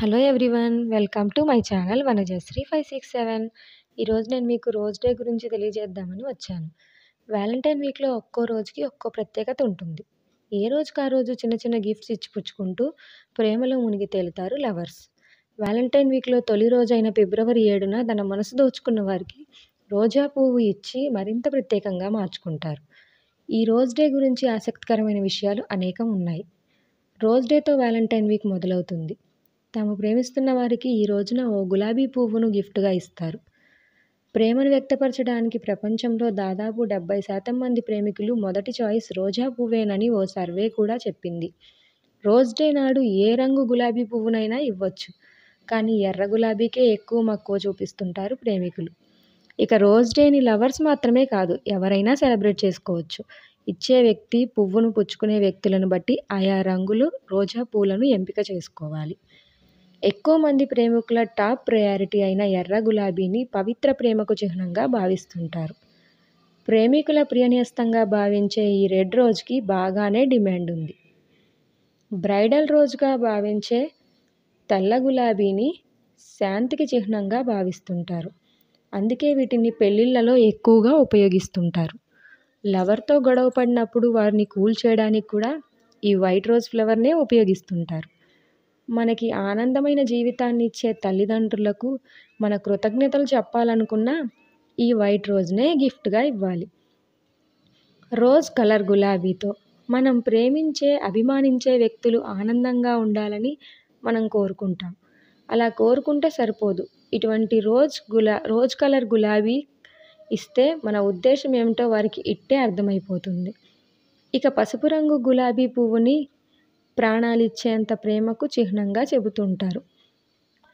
hello everyone welcome to my channel Vanajasri five six seven ఈరోజు నేను మీకు రోజ్ డే గురించి తెలియజేద్దామని వచ్చాను వ్యాలంటైన్ వీక్లో ఒక్కో రోజుకి ఒక్కో ప్రత్యేకత ఉంటుంది ఏ రోజుకి ఆ రోజు చిన్న చిన్న గిఫ్ట్స్ ఇచ్చిపుచ్చుకుంటూ ప్రేమలో మునిగి తేలుతారు లవర్స్ వ్యాలంటైన్ వీక్లో తొలి రోజైన ఫిబ్రవరి ఏడున తన మనసు దోచుకున్న వారికి రోజా పువ్వు ఇచ్చి మరింత ప్రత్యేకంగా మార్చుకుంటారు ఈ రోజ్ డే గురించి ఆసక్తికరమైన విషయాలు అనేకం ఉన్నాయి రోజ్ డేతో వ్యాలంటైన్ వీక్ మొదలవుతుంది తాము ప్రేమిస్తున్న వారికి ఈ రోజున ఓ గులాబీ పువ్వును గిఫ్ట్గా ఇస్తారు ప్రేమను వ్యక్తపరచడానికి ప్రపంచంలో దాదాపు డెబ్బై శాతం మంది ప్రేమికులు మొదటి చాయిస్ రోజా పువ్వేనని ఓ సర్వే కూడా చెప్పింది రోజ్ డే నాడు ఏ రంగు గులాబీ పువ్వునైనా ఇవ్వచ్చు కానీ ఎర్ర గులాబీకే ఎక్కువ మక్కువ చూపిస్తుంటారు ప్రేమికులు ఇక రోజ్ డేని లవర్స్ మాత్రమే కాదు ఎవరైనా సెలబ్రేట్ చేసుకోవచ్చు ఇచ్చే వ్యక్తి పువ్వును పుచ్చుకునే వ్యక్తులను బట్టి ఆయా రంగులు రోజా పువ్వులను ఎంపిక చేసుకోవాలి ఎక్కువ మంది ప్రేమికుల టాప్ ప్రయారిటీ అయిన ఎర్ర గులాబీని పవిత్ర ప్రేమకు చిహ్నంగా భావిస్తుంటారు ప్రేమికుల ప్రియనీయస్తంగా భావించే ఈ రెడ్ రోజుకి బాగానే డిమాండ్ ఉంది బ్రైడల్ రోజుగా భావించే తెల్ల గులాబీని శాంతికి చిహ్నంగా భావిస్తుంటారు అందుకే వీటిని పెళ్ళిళ్ళలో ఎక్కువగా ఉపయోగిస్తుంటారు లవర్తో గొడవ పడినప్పుడు వారిని కూల్ చేయడానికి కూడా ఈ వైట్ రోజ్ ఫ్లవర్నే ఉపయోగిస్తుంటారు మనకి ఆనందమైన జీవితాన్ని ఇచ్చే తల్లిదండ్రులకు మన కృతజ్ఞతలు చెప్పాలనుకున్నా ఈ వైట్ రోజునే గిఫ్ట్గా ఇవ్వాలి రోజ్ కలర్ గులాబీతో మనం ప్రేమించే అభిమానించే వ్యక్తులు ఆనందంగా ఉండాలని మనం కోరుకుంటాం అలా కోరుకుంటే సరిపోదు ఇటువంటి రోజ్ గులా రోజ్ కలర్ గులాబీ ఇస్తే మన ఉద్దేశం ఏమిటో వారికి ఇట్టే అర్థమైపోతుంది ఇక పసుపు రంగు గులాబీ పువ్వుని ప్రాణాలు ఇచ్చేంత ప్రేమకు చిహ్నంగా చెబుతుంటారు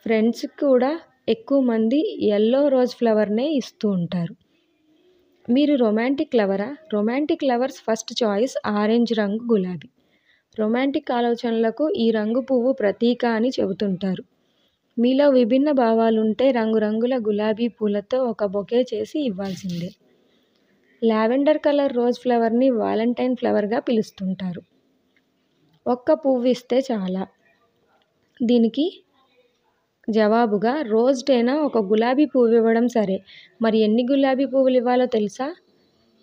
ఫ్రెండ్స్ కూడా ఎక్కువ మంది ఎల్లో రోజ్ ఫ్లవర్నే ఇస్తూ ఉంటారు మీరు రొమాంటిక్ లవరా romantic lovers first choice orange రంగు గులాబీ రొమాంటిక్ ఆలోచనలకు ఈ రంగు పువ్వు ప్రతీక అని చెబుతుంటారు మీలో విభిన్న భావాలుంటే రంగురంగుల గులాబీ పూలతో ఒక బొకే చేసి ఇవ్వాల్సిందే లావెండర్ కలర్ రోజ్ ఫ్లవర్ని వాలంటైన్ ఫ్లవర్గా పిలుస్తుంటారు ఒక్క పువ్వు ఇస్తే చాలా దీనికి జవాబుగా అయినా ఒక గులాబీ పువ్వు ఇవ్వడం సరే మరి ఎన్ని గులాబీ పువ్వులు ఇవ్వాలో తెలుసా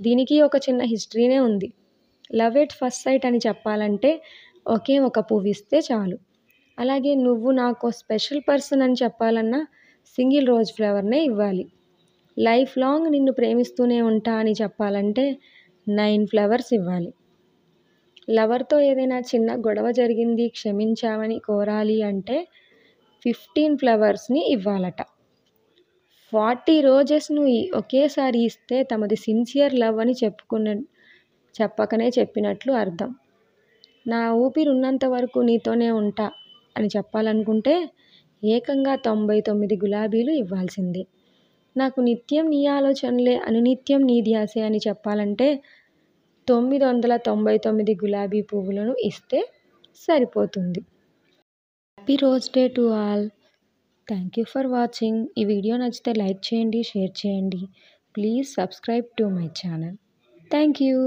దీనికి ఒక చిన్న హిస్టరీనే ఉంది లవ్ ఎట్ ఫస్ట్ సైట్ అని చెప్పాలంటే ఒకే ఒక పువ్వు ఇస్తే చాలు అలాగే నువ్వు నాకు స్పెషల్ పర్సన్ అని చెప్పాలన్నా సింగిల్ రోజ్ ఫ్లవర్నే ఇవ్వాలి లైఫ్ లాంగ్ నిన్ను ప్రేమిస్తూనే ఉంటా అని చెప్పాలంటే నైన్ ఫ్లవర్స్ ఇవ్వాలి లవర్తో ఏదైనా చిన్న గొడవ జరిగింది క్షమించామని కోరాలి అంటే ఫిఫ్టీన్ ఫ్లవర్స్ని ఇవ్వాలట ఫార్టీ రోజెస్ను ఒకేసారి ఇస్తే తమది సిన్సియర్ లవ్ అని చెప్పుకున్న చెప్పకనే చెప్పినట్లు అర్థం నా ఉన్నంత వరకు నీతోనే ఉంటా అని చెప్పాలనుకుంటే ఏకంగా తొంభై తొమ్మిది గులాబీలు ఇవ్వాల్సిందే నాకు నిత్యం నీ ఆలోచనలే అనునిత్యం నీ ధ్యాసే అని చెప్పాలంటే తొమ్మిది వందల తొంభై తొమ్మిది గులాబీ పువ్వులను ఇస్తే సరిపోతుంది happy rose day to all thank you for watching ఈ వీడియో నచ్చితే లైక్ చేయండి షేర్ చేయండి please subscribe to my channel thank you